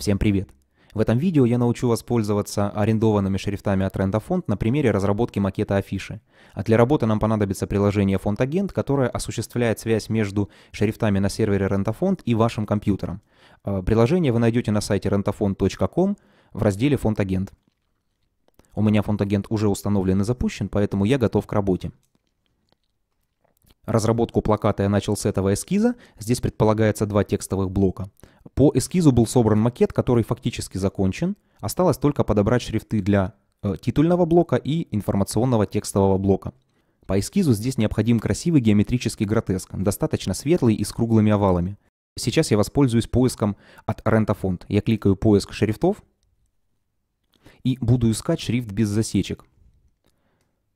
Всем привет! В этом видео я научу вас пользоваться арендованными шрифтами от RendaFont на примере разработки макета афиши. А для работы нам понадобится приложение FontAgent, которое осуществляет связь между шрифтами на сервере RendaFont и вашим компьютером. А, приложение вы найдете на сайте rentafont.com в разделе FontAgent. У меня FontAgent уже установлен и запущен, поэтому я готов к работе. Разработку плаката я начал с этого эскиза. Здесь предполагается два текстовых блока. По эскизу был собран макет, который фактически закончен. Осталось только подобрать шрифты для э, титульного блока и информационного текстового блока. По эскизу здесь необходим красивый геометрический гротеск, достаточно светлый и с круглыми овалами. Сейчас я воспользуюсь поиском от Rentafont. Я кликаю «Поиск шрифтов» и буду искать шрифт без засечек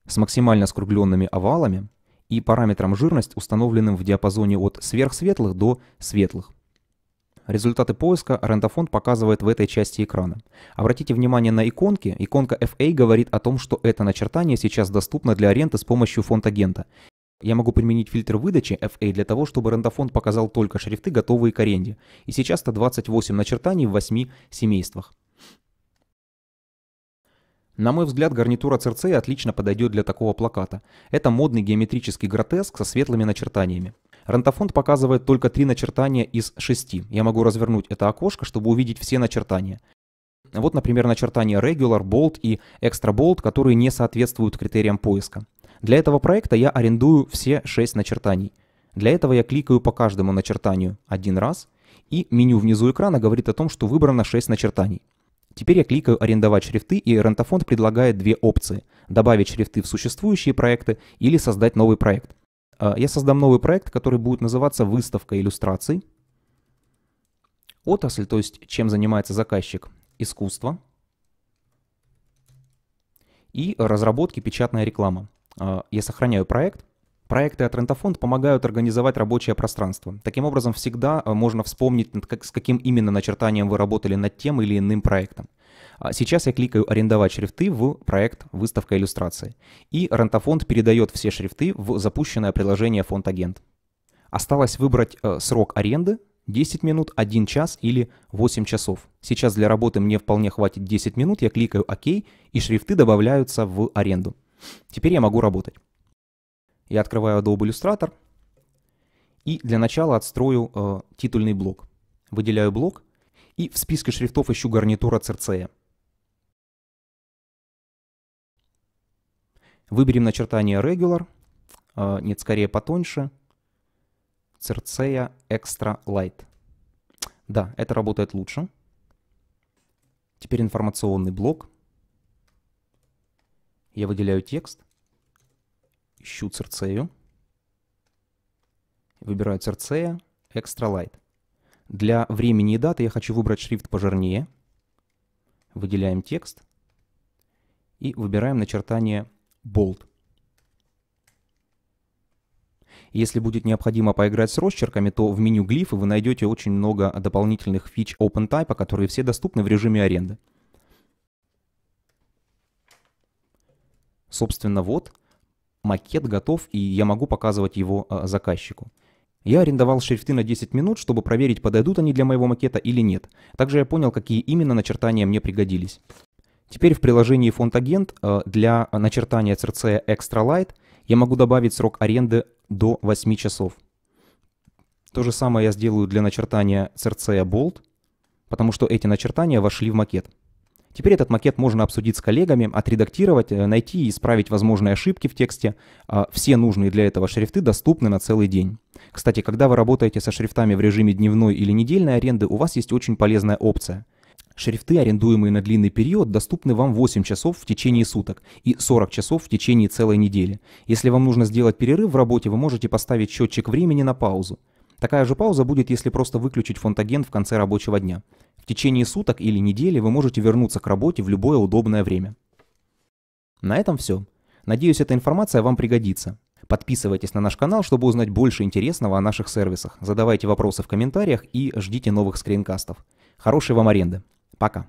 с максимально скругленными овалами – и параметром жирность, установленным в диапазоне от сверхсветлых до светлых. Результаты поиска рентофонд показывает в этой части экрана. Обратите внимание на иконки. Иконка FA говорит о том, что это начертание сейчас доступно для аренды с помощью фонтагента. Я могу применить фильтр выдачи FA для того, чтобы рендофонд показал только шрифты, готовые к аренде. И сейчас это 28 начертаний в 8 семействах. На мой взгляд, гарнитура Церце отлично подойдет для такого плаката. Это модный геометрический гротеск со светлыми начертаниями. Рантофонд показывает только три начертания из шести. Я могу развернуть это окошко, чтобы увидеть все начертания. Вот, например, начертания Regular, Bold и Extra Bold, которые не соответствуют критериям поиска. Для этого проекта я арендую все шесть начертаний. Для этого я кликаю по каждому начертанию один раз, и меню внизу экрана говорит о том, что выбрано 6 начертаний. Теперь я кликаю «Арендовать шрифты» и Рентафонд предлагает две опции – добавить шрифты в существующие проекты или создать новый проект. А, я создам новый проект, который будет называться «Выставка иллюстраций». Отрасль, то есть чем занимается заказчик – искусство. И разработки «Печатная реклама». А, я сохраняю проект – Проекты от Рентофонд помогают организовать рабочее пространство. Таким образом, всегда э, можно вспомнить, с каким именно начертанием вы работали над тем или иным проектом. А сейчас я кликаю «Арендовать шрифты» в проект «Выставка иллюстрации». И Рентофонд передает все шрифты в запущенное приложение «Фонд Агент». Осталось выбрать э, срок аренды, 10 минут, 1 час или 8 часов. Сейчас для работы мне вполне хватит 10 минут, я кликаю «Ок», и шрифты добавляются в аренду. Теперь я могу работать. Я открываю Adobe Illustrator и для начала отстрою э, титульный блок. Выделяю блок и в списке шрифтов ищу гарнитура CRCE. Выберем начертание Regular, э, нет, скорее потоньше, CRCE Extra Light. Да, это работает лучше. Теперь информационный блок. Я выделяю текст – ищу Церцею. Выбираю Церцея, Extra Light. Для времени и даты я хочу выбрать шрифт пожирнее. Выделяем текст и выбираем начертание Bold. Если будет необходимо поиграть с росчерками, то в меню глифы вы найдете очень много дополнительных фич OpenType, а которые все доступны в режиме аренды. Собственно, вот макет готов, и я могу показывать его э, заказчику. Я арендовал шрифты на 10 минут, чтобы проверить, подойдут они для моего макета или нет. Также я понял, какие именно начертания мне пригодились. Теперь в приложении «Фонтагент» э, для начертания CRC Extra Light я могу добавить срок аренды до 8 часов. То же самое я сделаю для начертания CRC Bold, потому что эти начертания вошли в макет. Теперь этот макет можно обсудить с коллегами, отредактировать, э, найти и исправить возможные ошибки в тексте. А, все нужные для этого шрифты доступны на целый день. Кстати, когда вы работаете со шрифтами в режиме дневной или недельной аренды, у вас есть очень полезная опция. Шрифты, арендуемые на длинный период, доступны вам 8 часов в течение суток и 40 часов в течение целой недели. Если вам нужно сделать перерыв в работе, вы можете поставить счетчик времени на паузу. Такая же пауза будет, если просто выключить фонтагент в конце рабочего дня. В течение суток или недели вы можете вернуться к работе в любое удобное время. На этом все. Надеюсь, эта информация вам пригодится. Подписывайтесь на наш канал, чтобы узнать больше интересного о наших сервисах. Задавайте вопросы в комментариях и ждите новых скринкастов. Хорошей вам аренды. Пока.